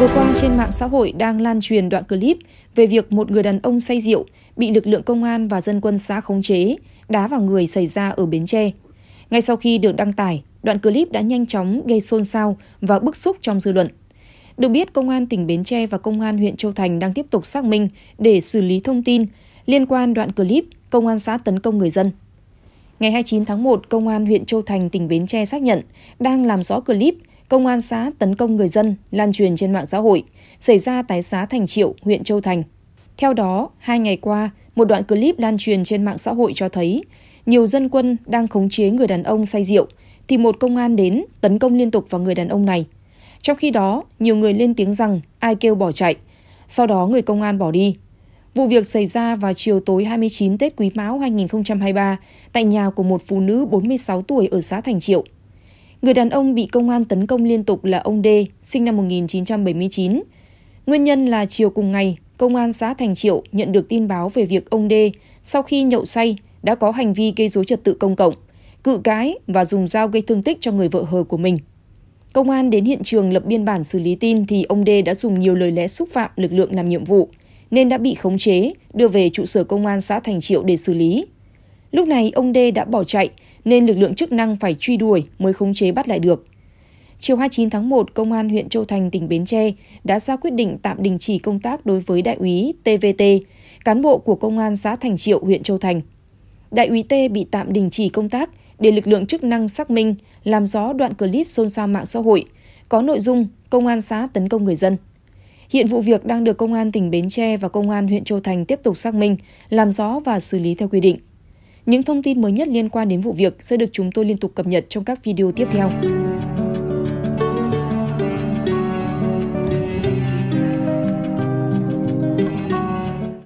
Vừa qua trên mạng xã hội đang lan truyền đoạn clip về việc một người đàn ông say rượu bị lực lượng công an và dân quân xã khống chế, đá vào người xảy ra ở Bến Tre. Ngay sau khi được đăng tải, đoạn clip đã nhanh chóng gây xôn xao và bức xúc trong dư luận. Được biết, Công an tỉnh Bến Tre và Công an huyện Châu Thành đang tiếp tục xác minh để xử lý thông tin liên quan đoạn clip Công an xã tấn công người dân. Ngày 29 tháng 1, Công an huyện Châu Thành, tỉnh Bến Tre xác nhận đang làm rõ clip công an xã tấn công người dân lan truyền trên mạng xã hội, xảy ra tại xã Thành Triệu, huyện Châu Thành. Theo đó, hai ngày qua, một đoạn clip lan truyền trên mạng xã hội cho thấy nhiều dân quân đang khống chế người đàn ông say rượu thì một công an đến tấn công liên tục vào người đàn ông này. Trong khi đó, nhiều người lên tiếng rằng ai kêu bỏ chạy, sau đó người công an bỏ đi. Vụ việc xảy ra vào chiều tối 29 Tết Quý Mão 2023 tại nhà của một phụ nữ 46 tuổi ở xã Thành Triệu. Người đàn ông bị công an tấn công liên tục là ông Đê sinh năm 1979. Nguyên nhân là chiều cùng ngày, công an xã Thành Triệu nhận được tin báo về việc ông Đê sau khi nhậu say đã có hành vi gây dối trật tự công cộng, cự cái và dùng dao gây thương tích cho người vợ hờ của mình. Công an đến hiện trường lập biên bản xử lý tin thì ông Đê đã dùng nhiều lời lẽ xúc phạm lực lượng làm nhiệm vụ, nên đã bị khống chế, đưa về trụ sở công an xã Thành Triệu để xử lý. Lúc này ông Đê đã bỏ chạy nên lực lượng chức năng phải truy đuổi mới khống chế bắt lại được. Chiều 29 tháng 1, Công an huyện Châu Thành, tỉnh Bến Tre đã ra quyết định tạm đình chỉ công tác đối với đại úy TVT, cán bộ của Công an xã Thành Triệu, huyện Châu Thành. Đại úy T bị tạm đình chỉ công tác để lực lượng chức năng xác minh, làm rõ đoạn clip xôn xao mạng xã hội, có nội dung Công an xã tấn công người dân. Hiện vụ việc đang được Công an tỉnh Bến Tre và Công an huyện Châu Thành tiếp tục xác minh, làm rõ và xử lý theo quy định. Những thông tin mới nhất liên quan đến vụ việc sẽ được chúng tôi liên tục cập nhật trong các video tiếp theo.